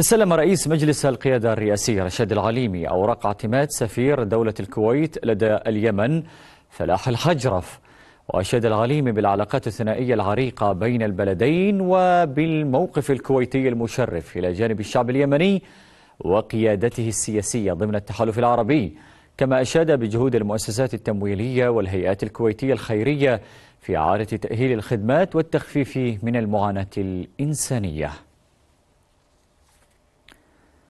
تسلم رئيس مجلس القيادة الرئاسي رشاد العليمي أوراق اعتماد سفير دولة الكويت لدى اليمن فلاح الحجرف وأشاد العليمي بالعلاقات الثنائية العريقة بين البلدين وبالموقف الكويتي المشرف إلى جانب الشعب اليمني وقيادته السياسية ضمن التحالف العربي كما أشاد بجهود المؤسسات التمويلية والهيئات الكويتية الخيرية في إعادة تأهيل الخدمات والتخفيف من المعاناة الإنسانية